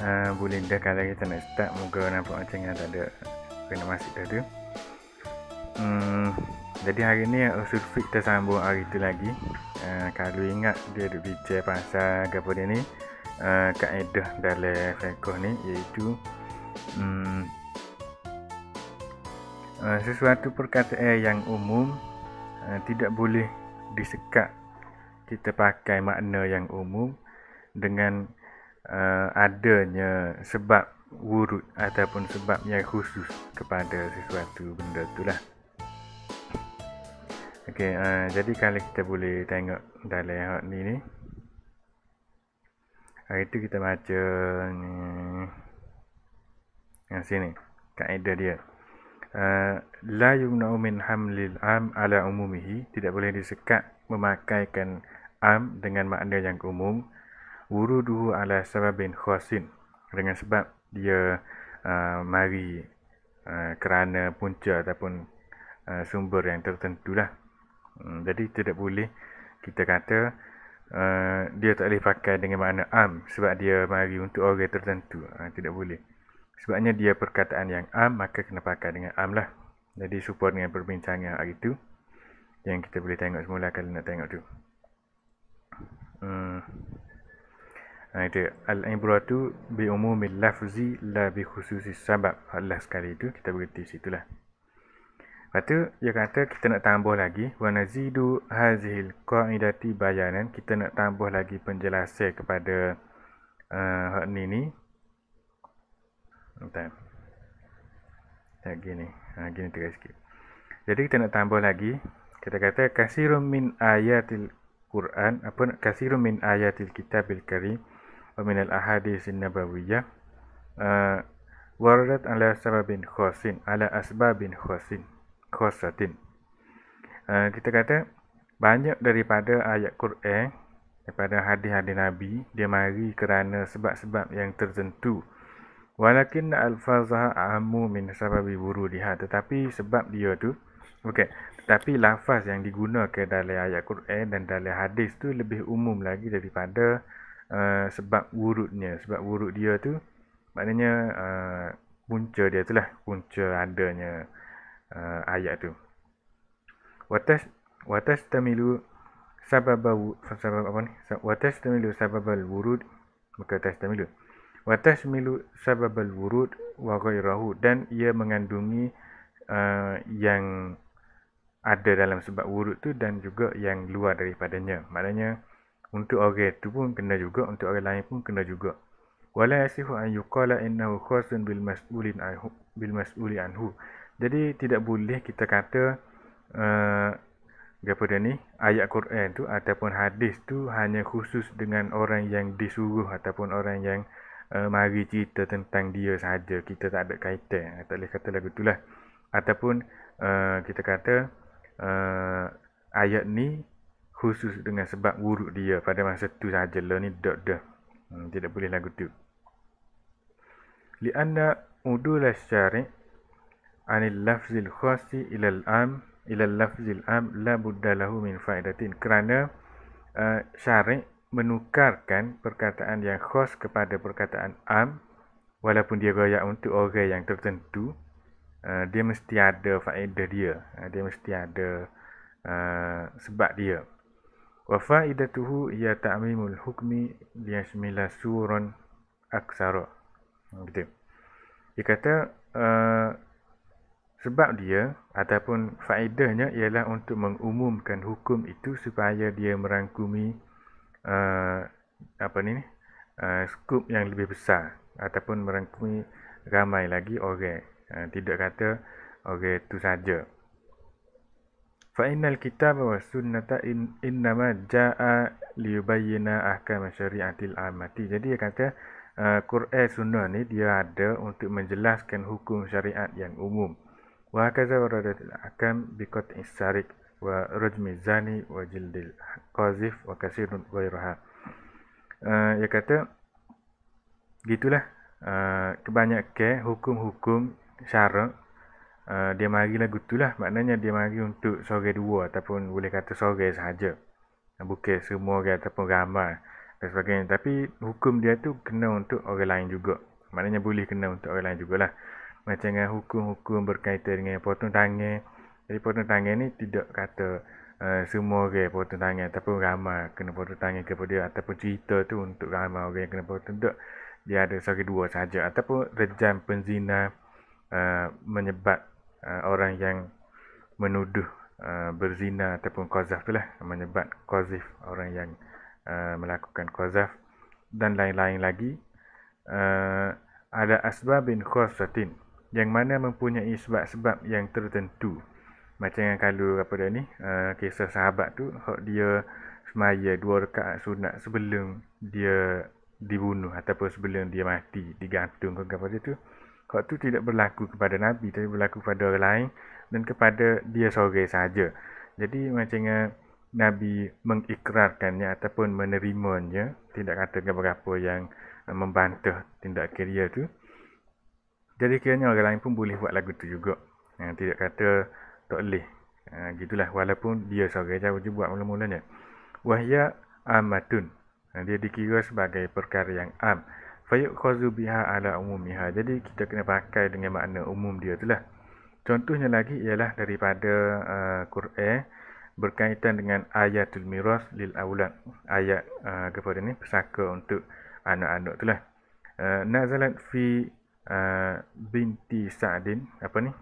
Ah, boleh dah kalau kita nak start Moga nampak macam yang tak ada Kena masuk tadi hmm, Jadi hari ni Sulfik tersambung hari tu lagi uh, Kalau ingat dia duduk bicar Pasal kepada ni uh, ah, Kaedah dalam fekoh ni Iaitu hmm, uh, Sesuatu perkataan yang umum uh, Tidak boleh Disekat kita pakai makna yang umum dengan uh, adanya sebab wurud ataupun sebab yang khusus kepada sesuatu benda tu lah ok uh, eh, jadi kalau kita boleh tengok dalam hak ni ni hari tu kita baca ni yang sini kaedah dia eh, la yumna'u min hamlil am ala umumihi tidak boleh disekat memakaikan am dengan makna yang umum wuruduhu ala sababin khasin dengan sebab dia uh, mari uh, kerana punca ataupun uh, sumber yang tertentu lah hmm, jadi tidak boleh kita kata uh, dia tak boleh pakai dengan makna am sebab dia mari untuk orang tertentu uh, tidak boleh sebabnya dia perkataan yang am maka kena pakai dengan am lah jadi support dengan perbincangan hari tu yang kita boleh tengok semula kalau nak tengok tu hmm. Ha, itu al-ibrah tu bi umum lafzi la bi khususi sebab Allah sekali itu kita berhenti situ lah. Lepas tu dia kata kita nak tambah lagi wa nazidu hazil qaidati bayanan kita nak tambah lagi penjelasan kepada uh, hak ni ni. Entah. Tak gini. Ha, gini tiga sikit. Jadi kita nak tambah lagi kita kata kasirun min ayatil Quran apa kasirun min ayatil kitabil karim ومن الأحاديث النبوية وردت ala سبب خاص ala asbabin خاص خاصة eh, kita kata banyak daripada ayat Quran daripada hadis-hadis Nabi dia mari kerana sebab-sebab yang tertentu walakin alfazaha ammu min sababi wurudiha tetapi sebab dia tu okey tetapi lafaz yang digunakan dalam ayat Quran dan dalam hadis tu lebih umum lagi daripada Eh, sebab wurudnya sebab wurud dia tu maknanya uh, punca dia itulah punca adanya uh, ayat tu watas watas tamilu sabab sabab apa ni watas tamilu sababal al wurud maka tas tamilu watas Tamilu sababal al wurud wa ghairahu dan ia mengandungi uh, yang ada dalam sebab wurud tu dan juga yang luar daripadanya maknanya untuk orang itu pun kena juga untuk orang lain pun kena juga wala yasifu an yuqala innahu khasun bil mas'ulin anhu bil mas'uli anhu jadi tidak boleh kita kata uh, apa dia ni ayat Quran tu ataupun hadis tu hanya khusus dengan orang yang disuruh ataupun orang yang uh, mari cerita tentang dia saja kita tak ada kaitan tak boleh kata lagu itulah ataupun uh, kita kata uh, ayat ni khusus dengan sebab buruk dia pada masa tu saja lah ni dah dah hmm, tidak boleh lagu tu lianna udul asyari anil lafzil khasi ilal am ilal lafzil am la buddalahu min faidatin kerana uh, eh, syarik menukarkan perkataan yang khas kepada perkataan am walaupun dia gaya untuk orang yang tertentu uh, dia mesti ada faedah dia uh, dia mesti ada uh, sebab dia Wa faidatuhu ia ya ta'mimul hukmi liyashmila suran aksara. Gitu. Dia kata uh, sebab dia ataupun faedahnya ialah untuk mengumumkan hukum itu supaya dia merangkumi uh, apa ni uh, eh, skop yang lebih besar ataupun merangkumi ramai lagi orang. Uh, tidak kata orang okay, itu saja. Uh, فإن الكتاب والسنة إنما jaa ليبين أحكام syari'atil amati. jadi dia kata uh, Quran Sunnah ni dia ada untuk menjelaskan hukum syariat yang umum wa kaza waradat al ahkam bi qat'i wa rajmi zani wa jildil qazif wa kasirun ghairaha uh, dia kata gitulah uh, kebanyakan hukum-hukum syarak Eh, dia mari lagu tu lah. Maknanya dia mari untuk sore dua ataupun boleh kata sore sahaja. Bukan semua orang ataupun ramai dan sebagainya. Tapi hukum dia tu kena untuk orang lain juga. Maknanya boleh kena untuk orang lain jugalah. Macam dengan hukum-hukum berkaitan dengan potong tangan. Jadi potong tangan ni tidak kata uh, semua orang potong tangan ataupun ramai kena potong tangan kepada dia ataupun cerita tu untuk ramai orang yang kena potong tak. Dia ada sehari dua saja ataupun rejam penzina uh, menyebab Ah, orang yang menuduh ah, berzina ataupun qazaf itulah menyebat kozif orang yang ah, melakukan kozaf dan lain-lain lagi ada asbab bin khosatin yang mana mempunyai sebab-sebab yang tertentu macam yang kalau apa dah ni kisah sahabat tu hak dia semaya dua rakaat sunat sebelum dia dibunuh ataupun sebelum dia mati digantung ke apa dia tu Hak tu tidak berlaku kepada Nabi tapi berlaku kepada orang lain dan kepada dia seorang saja. Jadi macamnya Nabi mengikrarkannya ataupun menerimanya, tidak kata beberapa yang eh, membantah tindak kerja tu. Jadi kiranya orang lain pun boleh buat lagu tu juga. yang eh, tidak kata tak boleh. Eh, gitulah walaupun dia seorang saja je buat mula-mulanya. Wahya amatun. dia dikira sebagai perkara yang am fayuqazu biha ala umumiha. Jadi kita kena pakai dengan makna umum dia itulah. Contohnya lagi ialah daripada uh, Quran berkaitan dengan ayatul miras lil aulad. Ayat uh, kepada ni pesaka untuk anak-anak itulah. Uh, nazalat fi uh, binti Sa'din apa ni?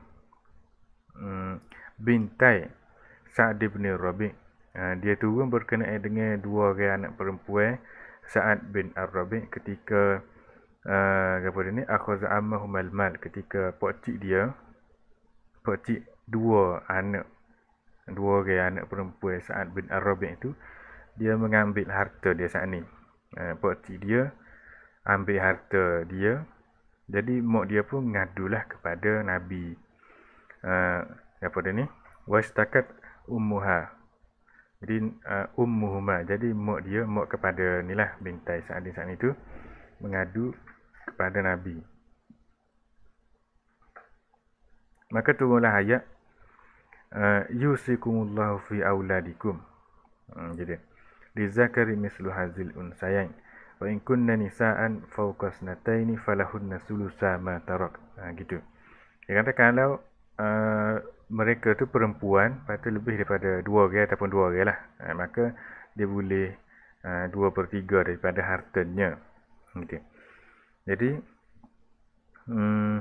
Hmm, bintai Sa'd bin Rabi' uh, dia turun berkenaan dengan dua orang anak perempuan Sa'ad bin Ar-Rabi' ketika uh, apa dia ni akhaz ammahum mal ketika pak dia pak dua anak dua orang okay, anak perempuan saat bin Ar-Rabi' itu dia mengambil harta dia saat ni uh, pak dia ambil harta dia jadi mak dia pun ngadulah kepada nabi uh, apa dia ni wastakat ummuha jadi uh, ummuhuma jadi mak dia mak kepada ni lah bintai saat ni saat ni tu mengadu kepada Nabi. Maka turunlah ayat eh, yusikumullahu fi auladikum. jadi hmm, li zakari mislu hazil unsayain wa in kunna nisaan fawqa sanataini falahunna sulusa ma tarak. Ha, gitu. Dia kata kalau eh, mereka tu perempuan patut lebih daripada dua orang ataupun dua orang lah. Eh, maka dia boleh dua per tiga daripada hartanya. Hmm, gitu. Okay. Jadi hmm,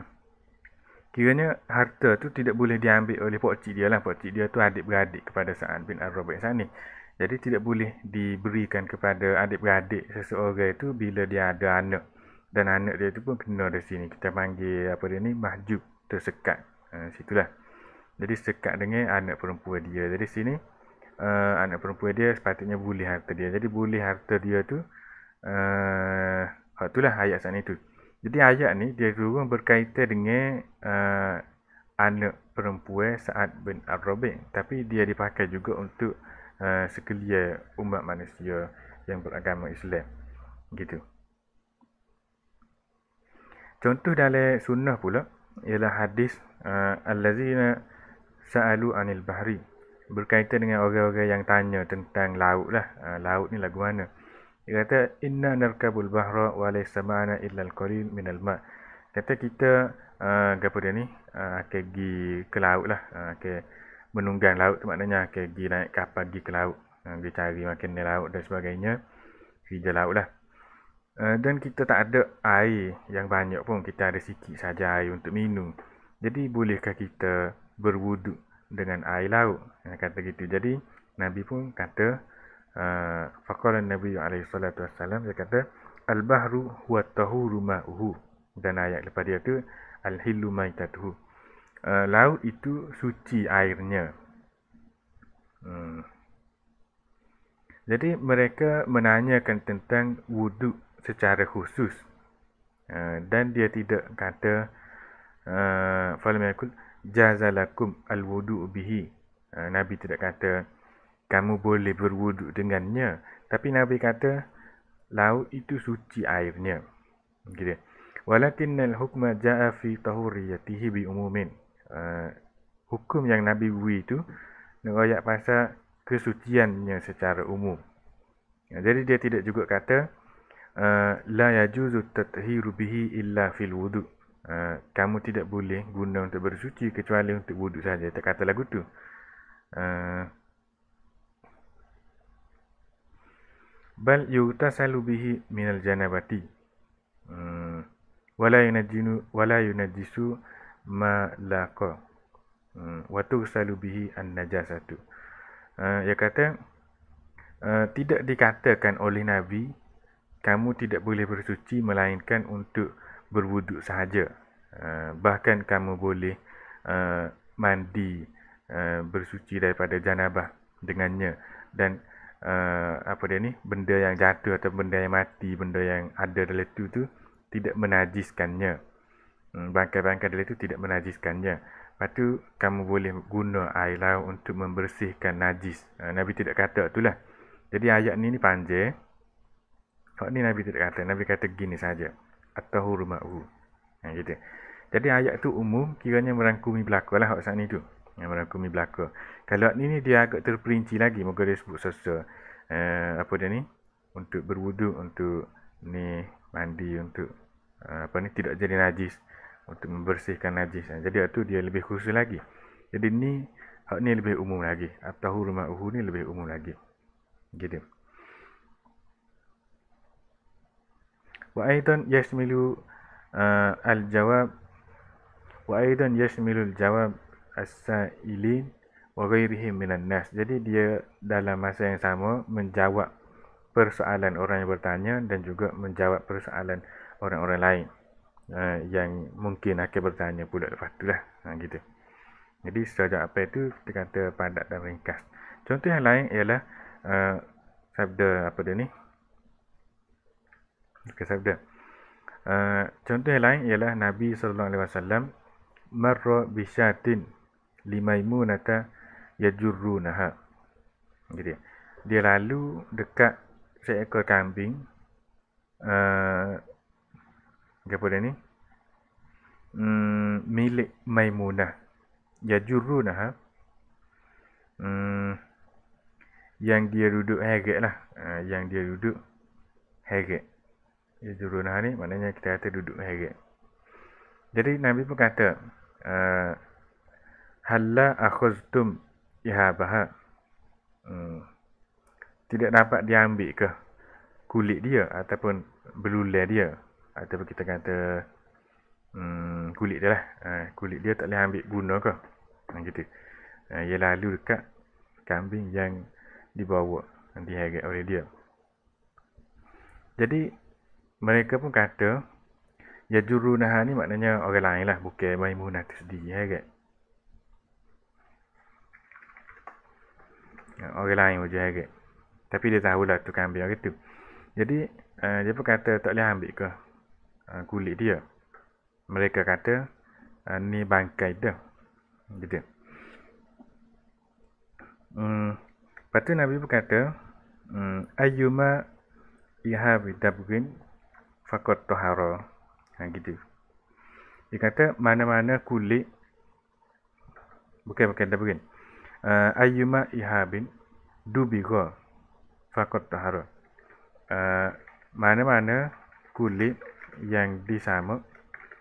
Kiranya harta tu tidak boleh diambil oleh pakcik dia lah Pakcik dia tu adik-beradik kepada Sa'ad bin Ar-Rabi Sani. Jadi tidak boleh diberikan kepada adik-beradik seseorang itu Bila dia ada anak Dan anak dia tu pun kena di sini Kita panggil apa dia ni Mahjub tersekat hmm, ha, Situlah jadi sekat dengan anak perempuan dia. Jadi sini uh, anak perempuan dia sepatutnya boleh harta dia. Jadi boleh harta dia tu uh, uh, itulah ayat saat itu. Jadi ayat ni dia juga berkaitan dengan uh, anak perempuan saat bin ar tapi dia dipakai juga untuk uh, eh, sekalian umat manusia yang beragama Islam. Gitu. Contoh dalam sunnah pula ialah hadis uh, allazina sa'alu anil bahri berkaitan dengan orang-orang yang tanya tentang laut lah. Uh, laut ni lagu mana? Dia kata inna narkabul bahra wa laysa ma'ana illa al-qalil min al-ma. Kata kita uh, ah, gapo dia ni? Uh, ah, ke pergi ke laut lah. Uh, ah, ke menunggang laut tu maknanya ke pergi naik kapal pergi ke laut. Uh, dia cari makan ni laut dan sebagainya. Kerja laut lah. Uh, dan kita tak ada air yang banyak pun. Kita ada sikit saja air untuk minum. Jadi bolehkah kita berwuduk dengan air laut? Kata gitu. Jadi Nabi pun kata Ah, faqala nabi alaihi salatu Wassalam dia kata al bahru huwa tahuru ma'uhu dan ayat lepas dia tu al hilu maitatuhu uh, laut itu suci airnya hmm. jadi mereka menanyakan tentang wuduk secara khusus uh, dan dia tidak kata uh, falam jazalakum al wudu bihi nabi tidak kata kamu boleh berwuduk dengannya. Tapi Nabi kata, laut itu suci airnya. Walakin al hukma ja'a fi tahuriyatihi bi umumin. Eh, hukum yang Nabi wui itu, nak pasal kesuciannya secara umum. jadi dia tidak juga kata, eh, la yajuzu tathiru bihi illa fil wudu'. Uh, kamu tidak boleh guna untuk bersuci kecuali untuk wuduk saja. Tak kata lagu tu. Uh, bal yutasalu bihi min janabati. hmm. wala yunajinu wala yunajisu ma laqa hmm. wa tusalu bihi annajasatu uh, ya kata tidak dikatakan oleh nabi kamu tidak boleh bersuci melainkan untuk berwuduk sahaja ah, bahkan kamu boleh ah, mandi ah, bersuci daripada janabah dengannya dan uh, apa dia ni benda yang jatuh atau benda yang mati benda yang ada dalam itu tu tidak menajiskannya hmm, bangkai-bangkai dalam itu tidak menajiskannya Lepas tu, kamu boleh guna air laut untuk membersihkan najis. Eh, Nabi tidak kata itulah. Jadi ayat ni ni panjang. Hak ni Nabi tidak kata. Nabi kata gini saja. Atahu rumahu. Ha, gitu. Jadi ayat tu umum kiranya merangkumi belakang lah hak saat ni tu. Yang merangkumi belakang. Kalau ni ni dia agak terperinci lagi moga dia sebut sesuatu uh, eh, apa dia ni untuk berwuduk untuk ni mandi untuk uh, apa ni tidak jadi najis untuk membersihkan najis. Eh, jadi waktu dia lebih khusus lagi. Jadi ni hak ni lebih umum lagi. Atahu rumahuhu ni lebih umum lagi. Gitu. Wa aidan yashmilu al-jawab wa aidan yashmilu al-jawab asailin waghairihim minan nas. Jadi dia dalam masa yang sama menjawab persoalan orang yang bertanya dan juga menjawab persoalan orang-orang lain uh, yang mungkin akan bertanya pula lepas tu lah. Ha, gitu. Jadi secara apa itu kita kata padat dan ringkas. Contoh yang lain ialah uh, sabda apa dia ni? Okay, sabda. Uh, contoh yang lain ialah Nabi SAW Marra bisyatin limaimunata Nabi Ya juru, nah, Jadi dia lalu dekat seekor kambing. Uh, eh, apa dia ni? Hmm, milik Maimunah. Yajurunaha. Hmm, yang dia duduk hege lah. Uh, yang dia duduk hege. Ya juru, nah ni maknanya kita kata duduk hege. Jadi Nabi pun kata, uh, Halla akhuztum ihabah ha? hmm. tidak dapat diambil ke kulit dia ataupun belulai dia ataupun kita kata hmm, kulit dia lah ha, kulit dia tak boleh ambil guna ke ha, gitu ha, ia lalu dekat kambing yang dibawa diheret oleh dia jadi mereka pun kata ya juru nahani maknanya orang lain lah bukan maimunah tersedia heret kan? orang lain wajah harap. Tapi dia tahulah tukang ambil orang tu. Jadi, uh, dia pun kata tak boleh ambil ke uh, kulit dia. Mereka kata, uh, ni bangkai dia. Gitu. Hmm. Lepas tu Nabi pun kata, hmm, Ayuma iha bidabgin fakot tohara. Ha, gitu. Dia kata, mana-mana kulit, bukan pakai dabgin uh, ayyuma ihabin dubiga faqat tahara uh, eh, mana-mana kulit yang disama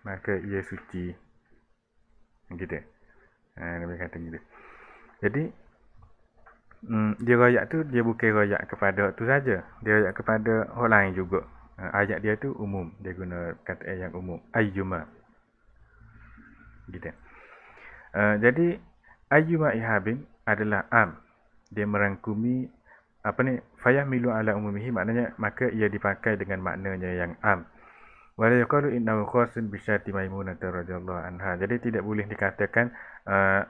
maka ia suci gitu ha eh, uh, Nabi kata gitu jadi Hmm, dia rayak tu dia bukan rayak kepada tu saja dia rayak kepada orang lain juga ayat dia tu umum dia guna kata yang umum ayyuma gitu uh, jadi Ayyuma ihabin adalah am. Dia merangkumi apa ni fayah milu ala umumihi maknanya maka ia dipakai dengan maknanya yang am. Wa la yaqulu inna khasin bi syati maimunah radhiyallahu anha. Jadi tidak boleh dikatakan uh,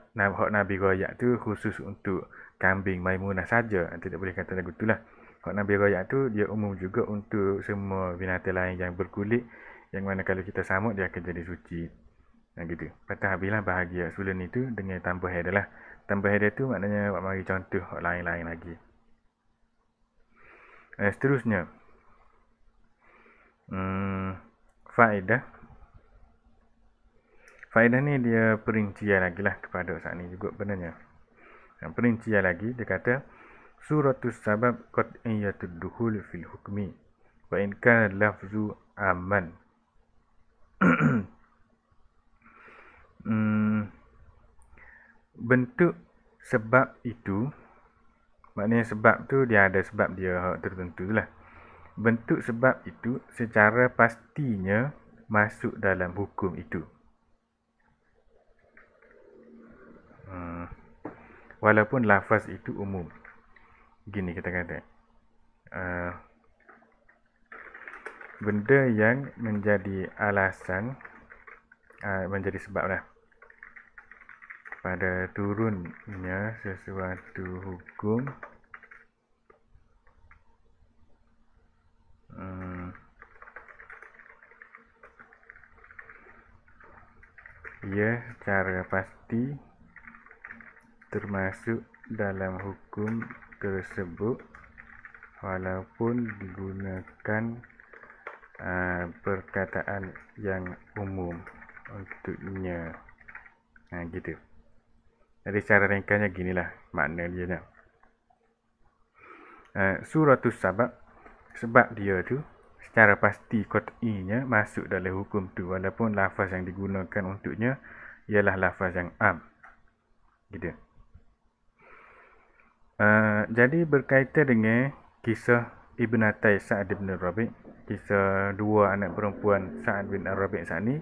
Nabi Goyak tu khusus untuk kambing maimunah saja. Tidak boleh kata lagu itulah. Kalau Nabi Goyak tu dia umum juga untuk semua binatang lain yang berkulit yang mana kalau kita samut dia akan jadi suci. Ha, gitu. Patah habislah bahagia sebelum ni tu dengan tambah hair lah. Tambah hair tu maknanya awak mari contoh lain-lain lagi. Ha, seterusnya. Hmm, faedah. Faedah ni dia perincian lagi lah kepada saat ni juga benarnya. Ha, perincian lagi dia kata. Suratus sabab qad iyatul duhul fil hukmi. Wa inka lafzu aman. hmm, bentuk sebab itu maknanya sebab tu dia ada sebab dia tertentu lah bentuk sebab itu secara pastinya masuk dalam hukum itu hmm, walaupun lafaz itu umum gini kita kata uh, benda yang menjadi alasan Ah, menjadi sebab lah pada turunnya sesuatu hukum hmm, ia hmm. ya, cara pasti termasuk dalam hukum tersebut walaupun digunakan uh, perkataan yang umum untuknya ha, gitu jadi cara ringkasnya ginilah makna dia ni uh, surah tu ha, sabab sebab dia tu secara pasti kot i-nya masuk dalam hukum tu walaupun lafaz yang digunakan untuknya ialah lafaz yang am gitu uh, jadi berkaitan dengan kisah Ibn Atai Sa'ad bin Rabi' kisah dua anak perempuan Sa'ad bin Rabi' saat ni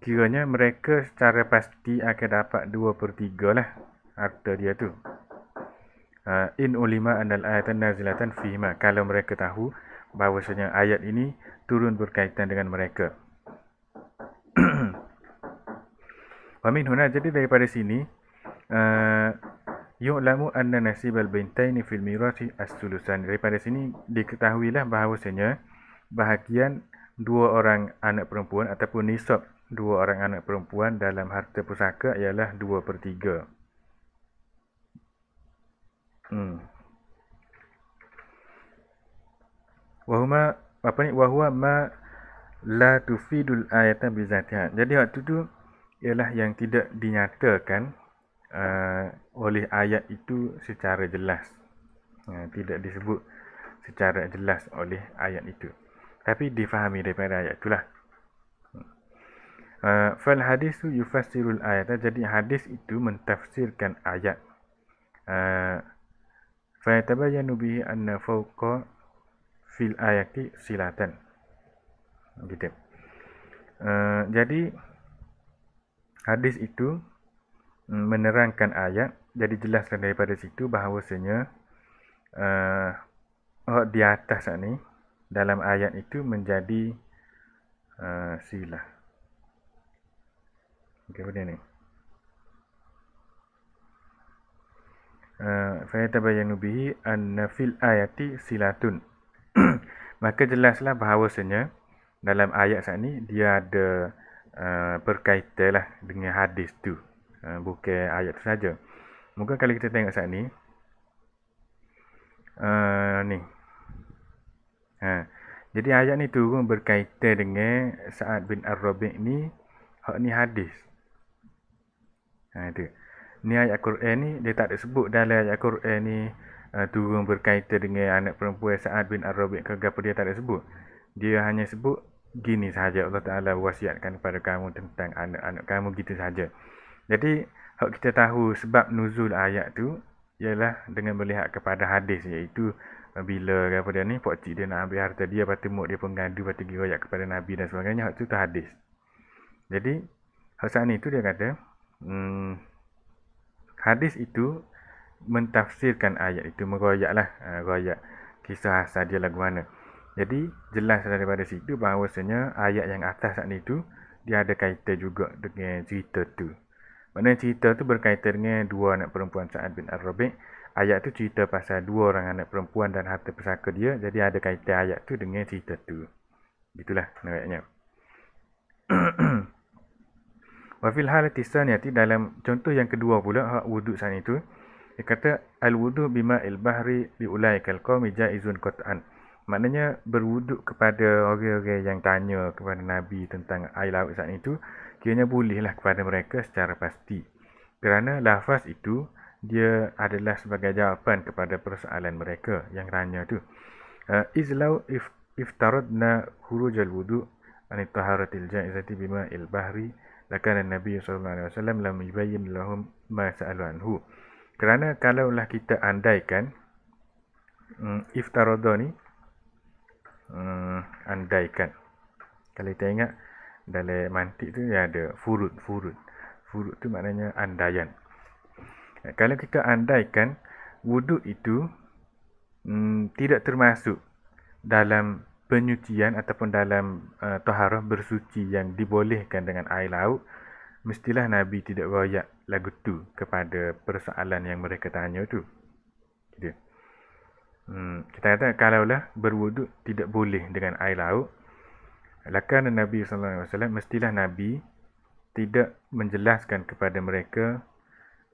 kiranya mereka secara pasti akan dapat 2 per 3 lah harta dia tu. Uh, in ulima anal ayatan nazilatan fihima. Kalau mereka tahu bahawasanya ayat ini turun berkaitan dengan mereka. Amin huna. Jadi daripada sini, yuk ha, yu'lamu anna nasibal bintaini fil mirati as-sulusan. Daripada sini, diketahuilah bahawasanya bahagian dua orang anak perempuan ataupun nisab dua orang anak perempuan dalam harta pusaka ialah dua per tiga. Hmm. Wahuma apa ni? Wahua ma la tufidul ayatan bizatiha. Jadi waktu tu ialah yang tidak dinyatakan uh, oleh ayat itu secara jelas. Uh, tidak disebut secara jelas oleh ayat itu. Tapi difahami daripada ayat itulah uh, fal hadis tu yufassirul ayat eh, jadi hadis itu mentafsirkan ayat uh, eh, fa tabayyana bihi anna fawqa fil ayati silatan gitu uh, jadi hadis itu mm, menerangkan ayat jadi jelaslah daripada situ bahawasanya uh, di atas ni dalam ayat itu menjadi uh, silah Okey, benda ni. Ah, Fayatabah yang nubihi An-Nafil ayati silatun Maka jelaslah bahawasanya Dalam ayat saat ni Dia ada uh, berkaitan lah Dengan hadis tu uh, Bukan ayat tu saja. Moga kalau kita tengok saat ni uh, Ni ha. Jadi ayat ni tu berkaitan dengan Sa'ad bin Ar-Rabi' ni Hak ni hadis Ha, itu. Ni ayat Quran ni dia tak disebut dalam ayat Quran ni uh, turun berkaitan dengan anak perempuan Sa'ad bin Ar-Rabi' ke apa dia tak disebut. Dia hanya sebut gini sahaja Allah Ta'ala wasiatkan kepada kamu tentang anak-anak kamu gitu sahaja. Jadi, hak kita tahu sebab nuzul ayat tu ialah dengan melihat kepada hadis iaitu ha, bila apa dia ni pakcik dia nak ambil harta dia patut mak dia pengadu patut pergi royak kepada nabi dan sebagainya hak tu tu hadis jadi hak saat ni dia kata hmm, hadis itu mentafsirkan ayat itu meroyaklah uh, eh, royak kisah asal dia lagu mana jadi jelas daripada situ bahawasanya ayat yang atas saat itu dia ada kaitan juga dengan cerita tu mana cerita tu berkaitan dengan dua anak perempuan Sa'ad bin Ar-Rabi' ayat tu cerita pasal dua orang anak perempuan dan harta pesaka dia jadi ada kaitan ayat tu dengan cerita tu itulah nampaknya Wafil hal tisan yati dalam contoh yang kedua pula hak wuduk sana itu dia kata al wudu bima al bahri bi ulai kal qawmi jaizun qatan. Maknanya berwuduk kepada orang-orang yang tanya kepada Nabi tentang air laut saat itu kiranya lah kepada mereka secara pasti. Kerana lafaz itu dia adalah sebagai jawapan kepada persoalan mereka yang tanya tu. Eh, Iz law iftaradna hurujal wudu anit taharatil jaizati bima al bahri lakana Nabi SAW lam yubayyin lahum ma sa'alu anhu. Kerana kalaulah kita andaikan um, iftarada ni mm, andaikan. Kalau kita ingat dalam mantik tu dia ada furud furud. Furud tu maknanya andaian. Kalau kita andaikan wuduk itu um, tidak termasuk dalam penyucian ataupun dalam uh, taharah bersuci yang dibolehkan dengan air laut mestilah nabi tidak royak lagu tu kepada persoalan yang mereka tanya tu gitu hmm, kita kata kalaulah berwuduk tidak boleh dengan air laut lakana nabi sallallahu alaihi wasallam mestilah nabi tidak menjelaskan kepada mereka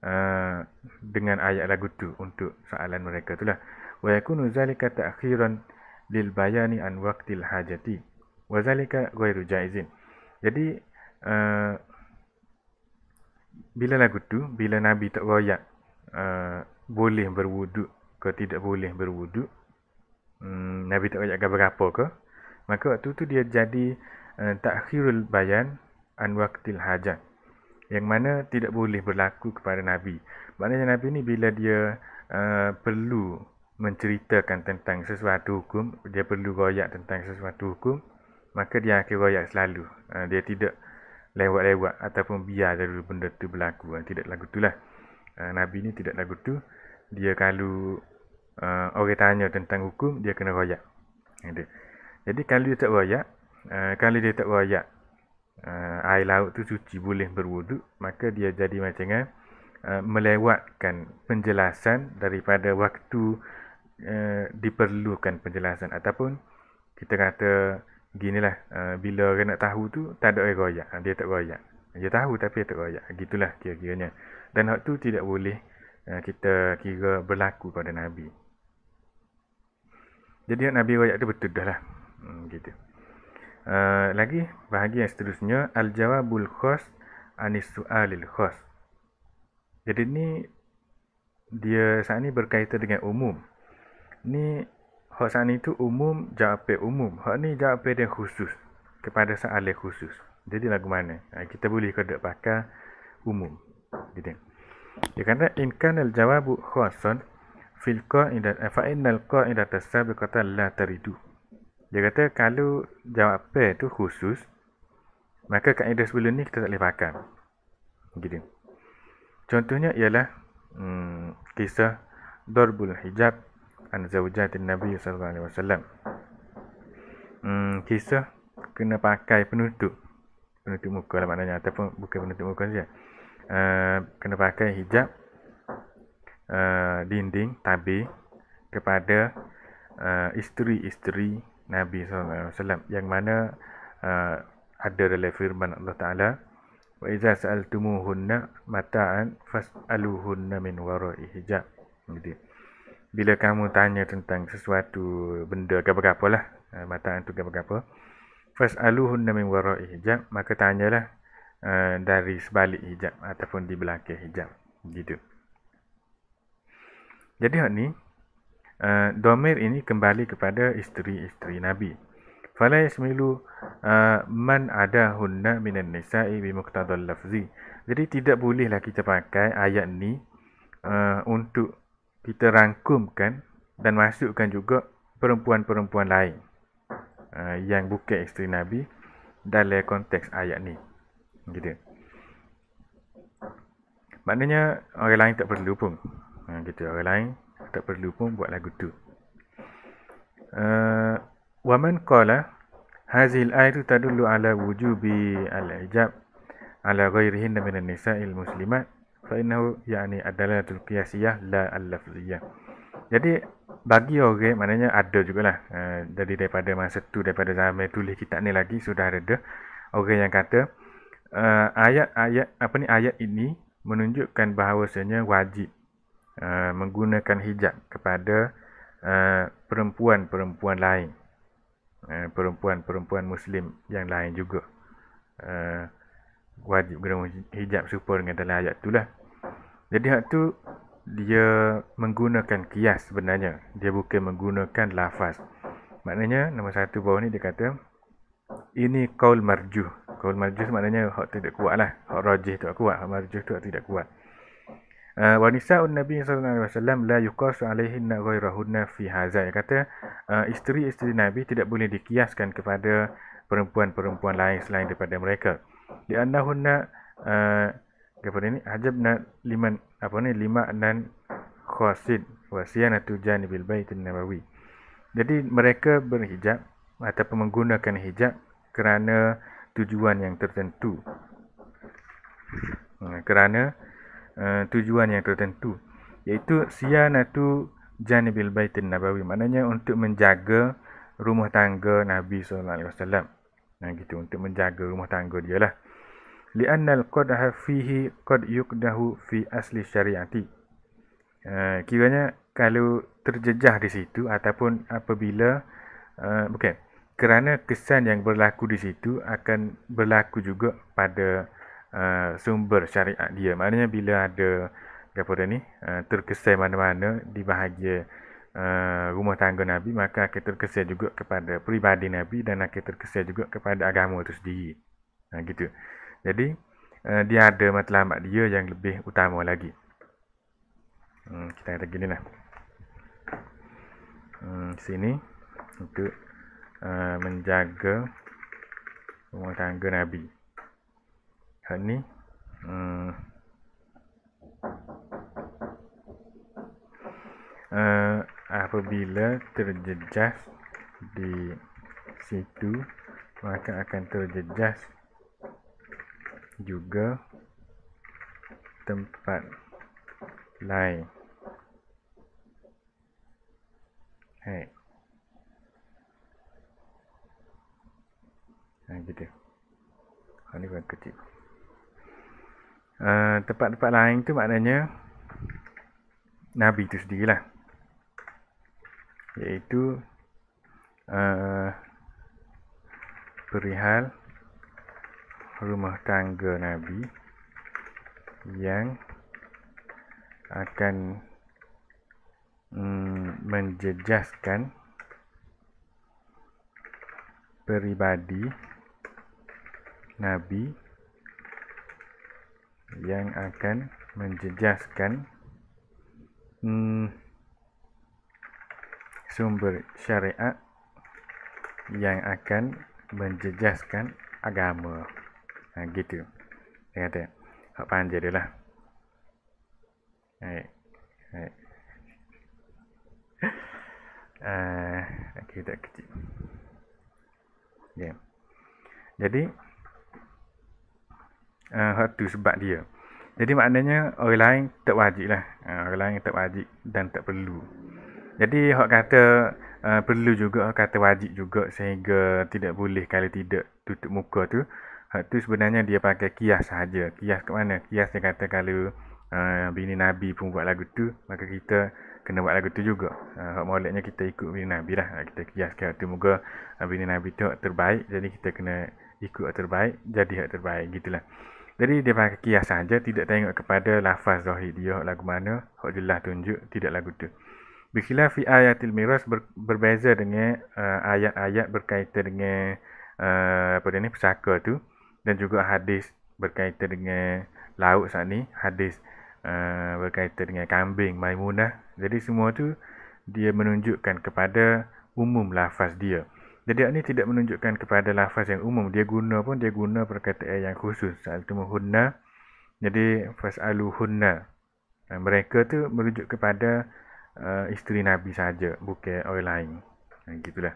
uh, dengan ayat lagu tu untuk soalan mereka itulah wa yakunu zalika ta'khiran lil bayani an waqtil hajati wa zalika ghairu jaizin jadi uh, bila lagu tu bila nabi tak royak uh, boleh berwuduk ke tidak boleh berwuduk hmm, nabi tak royak apa ke maka waktu tu dia jadi uh, takhirul bayan an waqtil hajat yang mana tidak boleh berlaku kepada nabi maknanya nabi ni bila dia uh, perlu menceritakan tentang sesuatu hukum, dia perlu royak tentang sesuatu hukum, maka dia akan royak selalu. Ha, dia tidak lewat-lewat ataupun biar dari benda itu berlaku. Ha, tidak lagu tu lah. Ha, Nabi ni tidak lagu tu. Dia kalau uh, orang tanya tentang hukum, dia kena royak. Jadi kalau dia tak royak, uh, kalau dia tak royak, uh, air laut tu suci boleh berwuduk, maka dia jadi macam uh, melewatkan penjelasan daripada waktu Eh, diperlukan penjelasan ataupun kita kata ginilah uh, bila orang nak tahu tu tak ada orang royak ah, dia tak royak dia tahu tapi dia tak royak gitulah kira-kiranya dan tu tidak boleh uh, kita kira berlaku pada nabi jadi nabi royak tu betul dah lah hmm, gitu uh, lagi bahagian seterusnya al jawabul khos anis sualil khos jadi ni dia saat ni berkaitan dengan umum ni hak sana itu umum jawapan umum hak ni jawapan dia khusus kepada soal khusus jadi lagu mana ha, kita boleh kedek pakai umum Jadi, dia kata in kanal jawabu khasan fil qaidat fa innal qaidat as-sabiqata la taridu dia kata kalau jawapan tu khusus maka kaedah sebelum ni kita tak boleh pakai gitu contohnya ialah hmm, kisah darbul hijab an zaujati Nabi sallallahu alaihi wasallam. Hmm, kisah kena pakai penutup penutup muka lah maknanya ataupun bukan penutup muka saja. Uh, kena pakai hijab uh, dinding tabi kepada uh, isteri-isteri Nabi sallallahu alaihi wasallam yang mana uh, ada dalam firman Allah Taala wa idza sa'altumuhunna mata'an fas'aluhunna min wara'i hijab. Gitu bila kamu tanya tentang sesuatu benda ke apa-apa lah eh, mata antu ke apa-apa first aluhun min wara'i hijab maka tanyalah uh, dari sebalik hijab ataupun di belakang hijab gitu jadi hak ni uh, domir ini kembali kepada isteri-isteri nabi fala yasmilu uh, man ada hunna minan nisa'i bi muqtadal lafzi jadi tidak bolehlah kita pakai ayat ni uh, untuk kita rangkumkan dan masukkan juga perempuan-perempuan lain uh, yang bukan isteri Nabi dalam konteks ayat ni. Gitu. Maknanya orang lain tak perlu pun. Ha, gitu. Orang lain tak perlu pun buat lagu tu. Uh, eh, Waman kala hazil ayat tadullu ala wujubi al hijab ala ghairihin minan nisa'il muslimat fa'inahu yakni adalah adil qiyasiyah la al jadi bagi orang maknanya ada jugalah eh, jadi uh, daripada masa tu daripada zaman tulis kitab ni lagi sudah ada orang yang kata ayat-ayat eh, uh, apa ni ayat ini menunjukkan bahawasanya wajib uh, menggunakan hijab kepada uh, perempuan-perempuan lain uh, perempuan-perempuan muslim yang lain juga uh, wajib guna hijab serupa dengan dalam ayat tu lah. Jadi hak tu dia menggunakan kias sebenarnya. Dia bukan menggunakan lafaz. Maknanya nombor satu bawah ni dia kata ini kaul marjuh. Kaul marjuh maknanya hak tidak kuat lah. Hak rajih tu kuat. Hak marjuh tu tidak kuat. Uh, wanisa un Nabi sallallahu wasallam la yuqas alaihi na ghairahunna fi hazai. ya kata uh, isteri-isteri Nabi tidak boleh dikiaskan kepada perempuan-perempuan lain selain daripada mereka. Di li'annahunna eh, kepada ni hajabna liman apa ni lima nan khasid wasiyanatu janibil baitin nabawi jadi mereka berhijab ataupun menggunakan hijab kerana tujuan yang tertentu hmm, kerana uh, tujuan yang tertentu iaitu siyanatu janibil baitin nabawi maknanya untuk menjaga rumah tangga Nabi sallallahu alaihi wasallam nah gitu untuk menjaga rumah tangga dialah lah لأن القدح فيه قد يقده في أصل الشريعة. Uh, kiranya kalau terjejah di situ ataupun apabila uh, bukan kerana kesan yang berlaku di situ akan berlaku juga pada uh, sumber syariat dia. Maknanya bila ada apa dia ni uh, terkesan mana-mana di bahagian uh, rumah tangga Nabi maka akan terkesan juga kepada peribadi Nabi dan akan terkesan juga kepada agama itu sendiri. Ha, gitu. Jadi uh, dia ada matlamat dia yang lebih utama lagi. Hmm, kita kata gini lah. Hmm, sini untuk uh, menjaga rumah tangga Nabi. Hari ni hmm, uh, apabila terjejas di situ maka akan terjejas juga tempat lain. Hai. Ha gitu. Ha ni bukan kecil. Uh, tempat-tempat lain tu maknanya Nabi tu sendirilah. yaitu uh, ha, perihal rumah tangga Nabi yang akan mm, menjejaskan peribadi Nabi yang akan menjejaskan mm, sumber syariat yang akan menjejaskan agama. Nah, ha, gitu. Ingat ya. Hak panjang dia lah. Baik. Baik. Uh, ah, okay, tak kecil. Ya. Jadi, uh, ah, itu sebab dia. Jadi, maknanya orang lain tak wajib lah. Uh, orang lain tak wajib dan tak perlu. Jadi, hak kata uh, perlu juga, kata wajib juga sehingga tidak boleh kalau tidak tutup muka tu. Ha, tu sebenarnya dia pakai kias saja. Kias ke mana? Kias dia kata kalau uh, bini Nabi pun buat lagu tu, maka kita kena buat lagu tu juga. Uh, hak maulidnya kita ikut bini Nabi lah. Kita kias ke tu. Moga uh, bini Nabi tu terbaik. Jadi kita kena ikut hak terbaik. Jadi hak terbaik. gitulah. Jadi dia pakai kias saja. Tidak tengok kepada lafaz zahir dia. lagu mana. Hak jelas tunjuk. Tidak lagu tu. Bikilah fi ayatil miras ber, berbeza dengan uh, ayat-ayat berkaitan dengan uh, apa dia ni, pesaka tu. Uh, dan juga hadis berkaitan dengan laut saat ni hadis uh, berkaitan dengan kambing maimunah jadi semua tu dia menunjukkan kepada umum lafaz dia jadi ini tidak menunjukkan kepada lafaz yang umum dia guna pun dia guna perkataan yang khusus saat itu muhunna jadi fasaluhunna eh, mereka tu merujuk kepada uh, isteri Nabi saja, bukan orang lain. Nah, gitulah.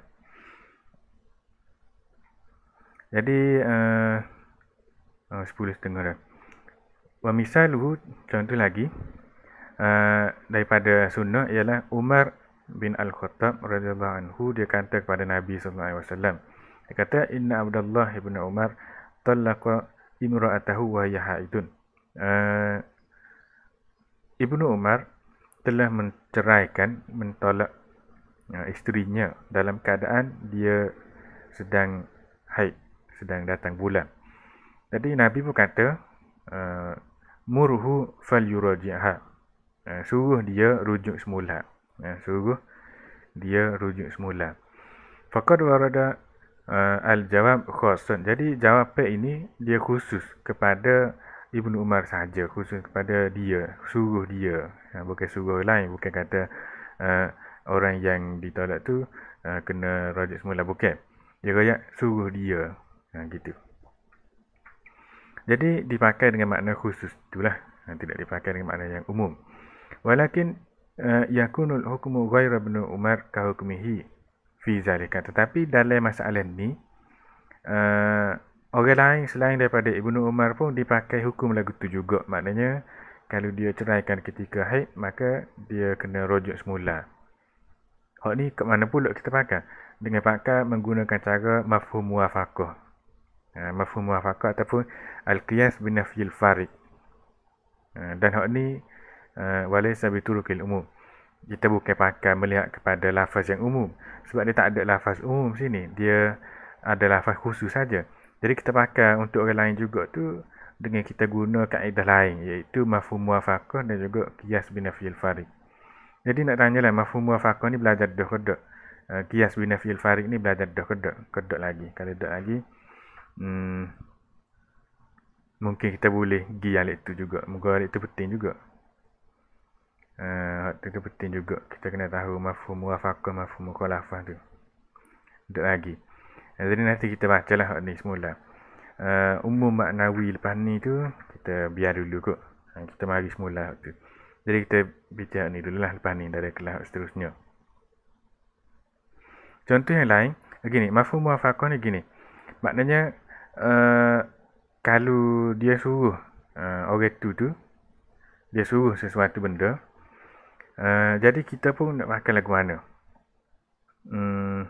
Jadi uh, Ah, uh, 10 setengah dah. Wa misaluhu contoh lagi uh, daripada sunnah ialah Umar bin Al-Khattab radhiyallahu anhu dia kata kepada Nabi sallallahu alaihi wasallam. Dia kata inna Abdullah ibn Umar talaqa imra'atahu wa hiya haidun. Uh, Ibnu Umar telah menceraikan mentolak uh, isterinya dalam keadaan dia sedang haid sedang datang bulan jadi Nabi pun kata eh, murhu fal yurajiha eh, Suruh dia rujuk semula eh, Suruh dia rujuk semula Fakat warada al-jawab khusus Jadi jawapan ini dia khusus kepada Ibnu Umar saja, Khusus kepada dia Suruh dia Bukan suruh lain Bukan kata orang yang ditolak tu Kena rujuk semula Bukan Dia kata suruh dia ha, Gitu nah, jadi dipakai dengan makna khusus itulah. Tidak dipakai dengan makna yang umum. Walakin uh, yakunul hukumu ghaira bin Umar ka hukmihi fi zalika. Tetapi dalam masalah ini, uh, eh, orang lain selain daripada Ibnu Umar pun dipakai hukum lagu tu juga. Maknanya kalau dia ceraikan ketika haid maka dia kena rujuk semula. Hak ni ke mana pula kita pakai? Dengan pakai menggunakan cara mafhum muafaqah. Ha, mafhum muafakat ataupun al-qiyas bin nafyi farid ha, dan hak ni ha, wala sabi turukil umum kita bukan pakai melihat kepada lafaz yang umum sebab dia tak ada lafaz umum sini dia ada lafaz khusus saja jadi kita pakai untuk orang lain juga tu dengan kita guna kaedah lain iaitu mafhum muafakat dan juga qiyas bin nafyi farid jadi nak tanyalah mafhum muafakat ni belajar dah kedok Uh, kias bin Nafi'il Farid ni belajar dah kedok. Kedok lagi. Kalau dah lagi, hmm, mungkin kita boleh pergi yang lektu juga. Moga yang lektu penting juga. Uh, eh, waktu tu penting juga kita kena tahu mafhum wafakul mafhum kolafah tu duduk lagi eh, jadi nanti kita baca lah ni semula uh, eh, umum maknawi lepas ni tu kita biar dulu kot kita mari semula waktu jadi kita baca ni dulu lah lepas ni dari kelas seterusnya contoh yang lain begini mafhum wafakul ni gini maknanya Eh, kalau dia suruh uh, orang tu tu dia suruh sesuatu benda uh, jadi kita pun nak pakai lagu mana hmm,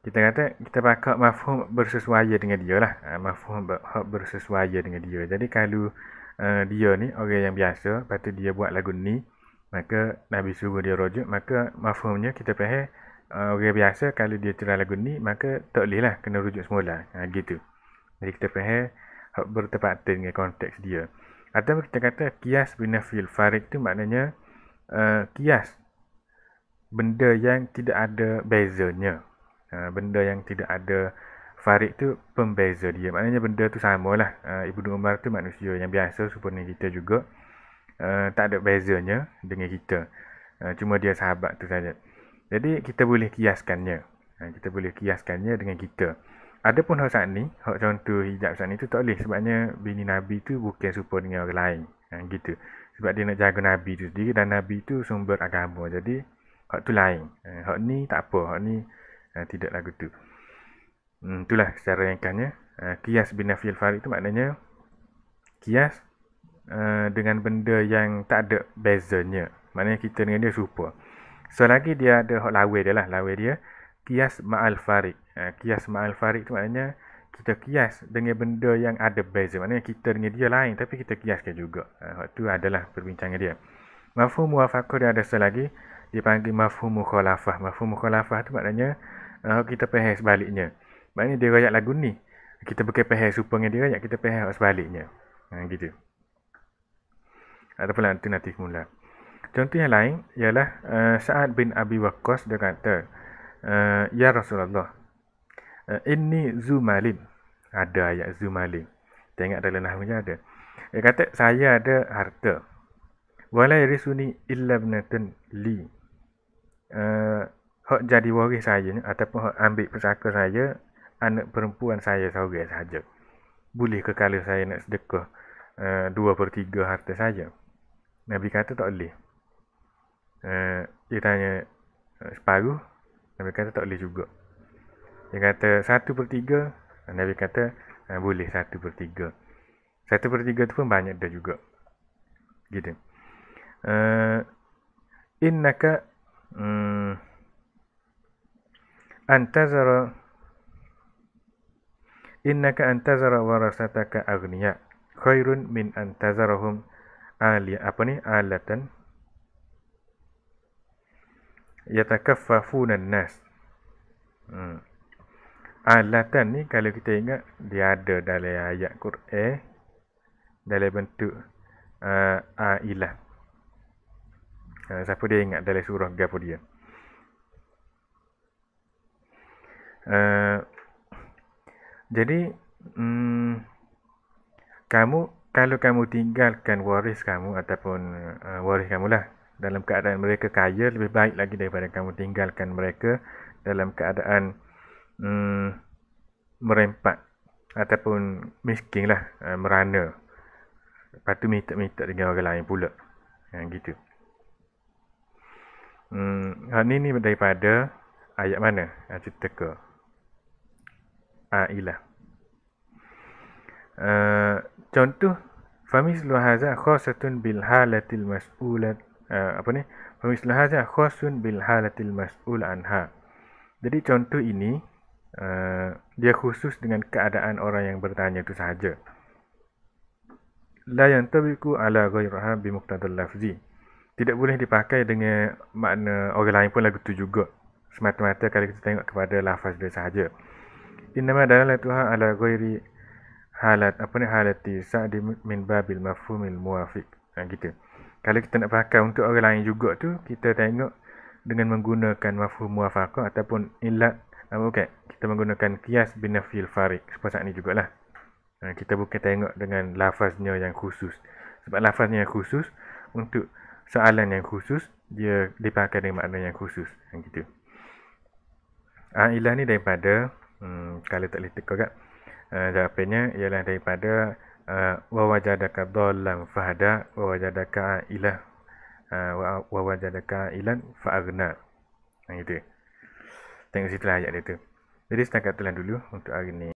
kita kata kita pakai mafhum bersesuaian dengan dia lah uh, mafhum bersesuaian dengan dia jadi kalau uh, dia ni orang yang biasa lepas dia buat lagu ni maka Nabi suruh dia rojuk maka mafhumnya kita pakai uh, orang biasa kalau dia cerai lagu ni maka tak boleh lah kena rujuk semula uh, gitu jadi kita faham bertepatan dengan konteks dia. Atau kita kata kias binafil farid tu maknanya uh, kias benda yang tidak ada bezanya. Uh, benda yang tidak ada farid tu pembeza dia. Maknanya benda tu samalah. Uh, Ibnu Umar tu manusia yang biasa seperti kita juga. Uh, tak ada bezanya dengan kita. Uh, cuma dia sahabat tu saja. Jadi kita boleh kiaskannya. Uh, kita boleh kiaskannya dengan kita ada pun hak saat ni, hak contoh hijab saat ni tu tak boleh sebabnya bini Nabi tu bukan serupa dengan orang lain. Ha, gitu. Sebab dia nak jaga Nabi tu sendiri dan Nabi tu sumber agama. Jadi hak tu lain. Ha, hak ni tak apa, hak ni ha, tidak lagu tu. Hmm, itulah secara ringkasnya. Ha, kias bin Nafiyul Farid tu maknanya kias ha, dengan benda yang tak ada bezanya. Maknanya kita dengan dia serupa. Selagi so, dia ada hak lawai dia lah, lawai dia. Kias ma'al Farid. Ha, kias ma'al farid tu maknanya kita kias dengan benda yang ada beza maknanya kita dengan dia lain tapi kita kiaskan juga waktu ha, adalah perbincangan dia mafhum muwafaqah dia ada satu lagi dia panggil mafhum mukhalafah mafhum mukhalafah tu maknanya ha, kita pahas sebaliknya maknanya dia rakyat lagu ni kita bukan pahas supaya dengan dia rakyat kita pahas sebaliknya ha, gitu ataupun nanti nanti mula contoh yang lain ialah uh, Sa'ad bin Abi Waqqas dia kata uh, Ya Rasulullah Eh, Inni zumalin. Ada ayat zumalin. Tengok dalam nahunya ada. Dia kata, saya ada harta. Walai risuni illa binatun li. Hak eh, jadi waris saya ni, ataupun hak ambil pesaka saya, anak perempuan saya seorang sahaja. Boleh kekala saya nak sedekah eh, dua uh, per tiga harta saya. Nabi kata tak boleh. Uh, dia tanya separuh. Nabi kata tak boleh juga. Dia kata satu per 3 Nabi kata eh, boleh satu per 3 1 per 3 tu pun banyak dah juga Gitu uh, ka um, Antazara ka antazara warasataka agniya Khairun min antazarahum Alia Apa ni? Alatan Yatakaffafunan nas hmm alatan ni kalau kita ingat dia ada dalam ayat Quran dalam bentuk uh, ailah. Uh, siapa dia ingat dalam surah Ghafur dia? Uh, jadi um, kamu kalau kamu tinggalkan waris kamu ataupun uh, waris kamu lah dalam keadaan mereka kaya lebih baik lagi daripada kamu tinggalkan mereka dalam keadaan um, hmm, merempat ataupun miskin lah uh, merana lepas tu minta-minta dengan orang lain pula yang gitu hmm, hal ini daripada ayat mana ayat teka ailah ah, uh, eh, contoh famislu haza khosatun bil mas'ulat uh, eh, apa ni famislu haza khosun bil mas'ul anha jadi contoh ini Eh, dia khusus dengan keadaan orang yang bertanya itu sahaja. La yang tabiku ala ghairaha bi muqtadal lafzi. Tidak boleh dipakai dengan makna orang lain pun lagu tu juga. Semata-mata kalau kita tengok kepada lafaz dia sahaja. Innama dalalatuha ala ghairi halat apa ni halati sa'di min babil mafhumil muwafiq. Ha gitu. Kalau kita nak pakai untuk orang lain juga tu, kita tengok dengan menggunakan mafhum muwafaqah ataupun illat apa bukan kita menggunakan kias bin fil farid sepasang ni jugalah. Ha, kita bukan tengok dengan lafaznya yang khusus. Sebab lafaznya yang khusus untuk soalan yang khusus dia dipakai dengan makna yang khusus yang ha, gitu. Ailah ha, ni daripada hmm, kalau tak boleh tegak kan? Uh, jawapannya ialah daripada wa uh, wajadaka dhallan fahada wa wajadaka ilah wa wajadaka ilan fa'agna yang itu Tengok situ lah ayat dia tu. Jadi setakat telah dulu untuk hari ni.